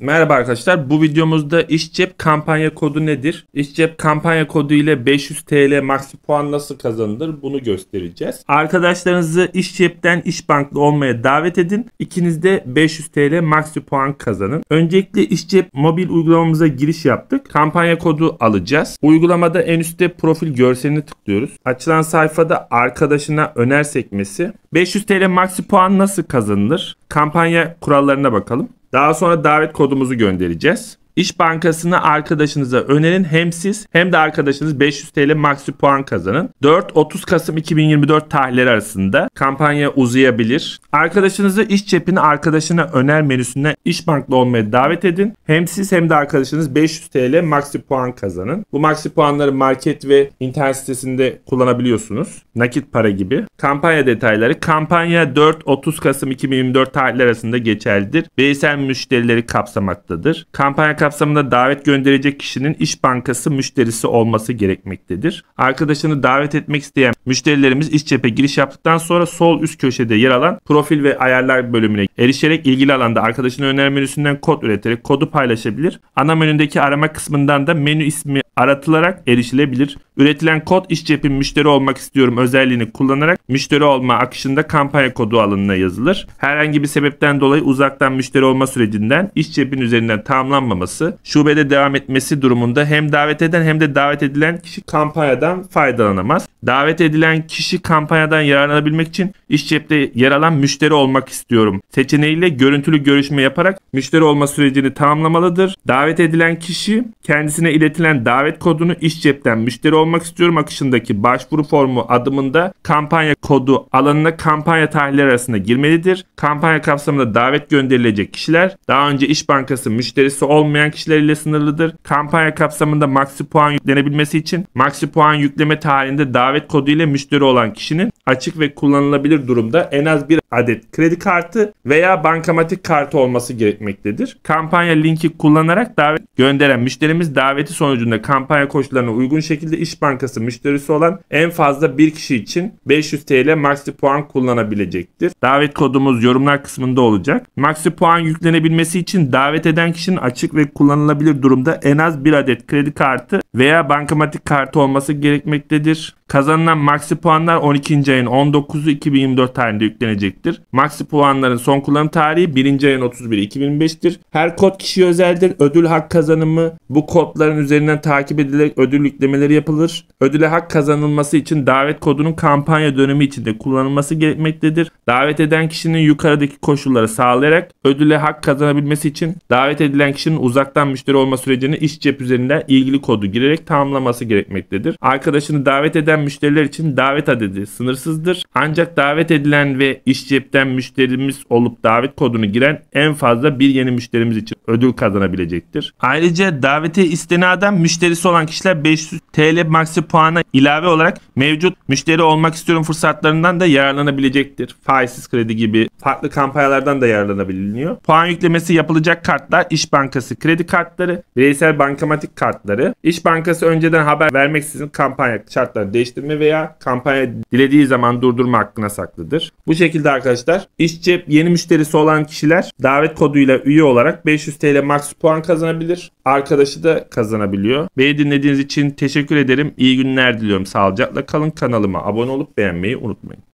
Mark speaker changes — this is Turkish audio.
Speaker 1: Merhaba arkadaşlar. Bu videomuzda İşcep kampanya kodu nedir? İşcep kampanya kodu ile 500 TL maksi puan nasıl kazanılır? Bunu göstereceğiz. Arkadaşlarınızı İşcep'ten İşbanklı olmaya davet edin. İkiniz de 500 TL maksi puan kazanın. Öncelikle İşcep mobil uygulamamıza giriş yaptık. Kampanya kodu alacağız. Uygulamada en üstte profil görselini tıklıyoruz. Açılan sayfada arkadaşına öner sekmesi. 500 TL maksi puan nasıl kazanılır? Kampanya kurallarına bakalım. Daha sonra davet kodumuzu göndereceğiz. İş Bankası'nı arkadaşınıza önerin. Hem siz hem de arkadaşınız 500 TL maksi puan kazanın. 4-30 Kasım 2024 tarihleri arasında kampanya uzayabilir. Arkadaşınızı iş cepini arkadaşına öner menüsüne İş Bankla olmaya davet edin. Hem siz hem de arkadaşınız 500 TL maksi puan kazanın. Bu maksi puanları market ve internet sitesinde kullanabiliyorsunuz. Nakit para gibi. Kampanya detayları. Kampanya 4-30 Kasım 2024 tarihleri arasında geçerlidir. Bireysel müşterileri kapsamaktadır. Kampanya kapsamında davet gönderecek kişinin iş Bankası müşterisi olması gerekmektedir. Arkadaşını davet etmek isteyen müşterilerimiz iş cephe giriş yaptıktan sonra sol üst köşede yer alan profil ve ayarlar bölümüne erişerek ilgili alanda arkadaşını önerme menüsünden kod üreterek kodu paylaşabilir. Ana menüdeki arama kısmından da menü ismi aratılarak erişilebilir. Üretilen kod iş cepim müşteri olmak istiyorum özelliğini kullanarak müşteri olma akışında kampanya kodu alanına yazılır. Herhangi bir sebepten dolayı uzaktan müşteri olma sürecinden iş cepin üzerinden tamamlanmaması, şubede devam etmesi durumunda hem davet eden hem de davet edilen kişi kampanyadan faydalanamaz. Davet edilen kişi kampanyadan yararlanabilmek için iş cepte yer alan müşteri olmak istiyorum seçeneğiyle görüntülü görüşme yaparak müşteri olma sürecini tamamlamalıdır. Davet edilen kişi kendisine iletilen davet davet kodunu iş cepten müşteri olmak istiyorum akışındaki başvuru formu adımında kampanya kodu alanına kampanya tarihleri arasında girmelidir. Kampanya kapsamında davet gönderilecek kişiler daha önce iş Bankası müşterisi olmayan kişiler ile sınırlıdır. Kampanya kapsamında maxi puan yüklenebilmesi için maxi puan yükleme tarihinde davet kodu ile müşteri olan kişinin açık ve kullanılabilir durumda en az bir adet kredi kartı veya bankamatik kartı olması gerekmektedir. Kampanya linki kullanarak davet gönderen müşterimiz daveti sonucunda kampanya koşullarına uygun şekilde İş Bankası müşterisi olan en fazla bir kişi için 500 TL maxi puan kullanabilecektir. Davet kodumuz yorumlar kısmında olacak. Maxi puan yüklenebilmesi için davet eden kişinin açık ve kullanılabilir durumda en az bir adet kredi kartı veya bankamatik kartı olması gerekmektedir. Kazanılan maxi puanlar 12 ayın 19'u 2024 tarihinde yüklenecektir. Maxi puanların son kullanım tarihi 1. ayın 31'i 2025'tir. Her kod kişiye özeldir. Ödül hak kazanımı bu kodların üzerinden takip edilerek ödül yüklemeleri yapılır. Ödüle hak kazanılması için davet kodunun kampanya dönemi içinde kullanılması gerekmektedir. Davet eden kişinin yukarıdaki koşulları sağlayarak ödüle hak kazanabilmesi için davet edilen kişinin uzaktan müşteri olma sürecini iş cep üzerinden ilgili kodu girerek tamamlaması gerekmektedir. Arkadaşını davet eden müşteriler için davet adedi sınır sınırsızdır. Ancak davet edilen ve iş cepten müşterimiz olup davet kodunu giren en fazla bir yeni müşterimiz için ödül kazanabilecektir. Ayrıca davete istenaden müşterisi olan kişiler 500 TL maksi puana ilave olarak mevcut müşteri olmak istiyorum fırsatlarından da yararlanabilecektir. Faizsiz kredi gibi farklı kampanyalardan da yararlanabiliyor. Puan yüklemesi yapılacak kartlar İş Bankası kredi kartları, bireysel bankamatik kartları, İş Bankası önceden haber vermeksizin kampanya şartlarını değiştirme veya kampanya dilediği zaman durdurma hakkına saklıdır. Bu şekilde arkadaşlar işçi yeni müşterisi olan kişiler davet koduyla üye olarak 500 TL max puan kazanabilir. Arkadaşı da kazanabiliyor. Beni dinlediğiniz için teşekkür ederim. İyi günler diliyorum. Sağlıcakla kalın. Kanalıma abone olup beğenmeyi unutmayın.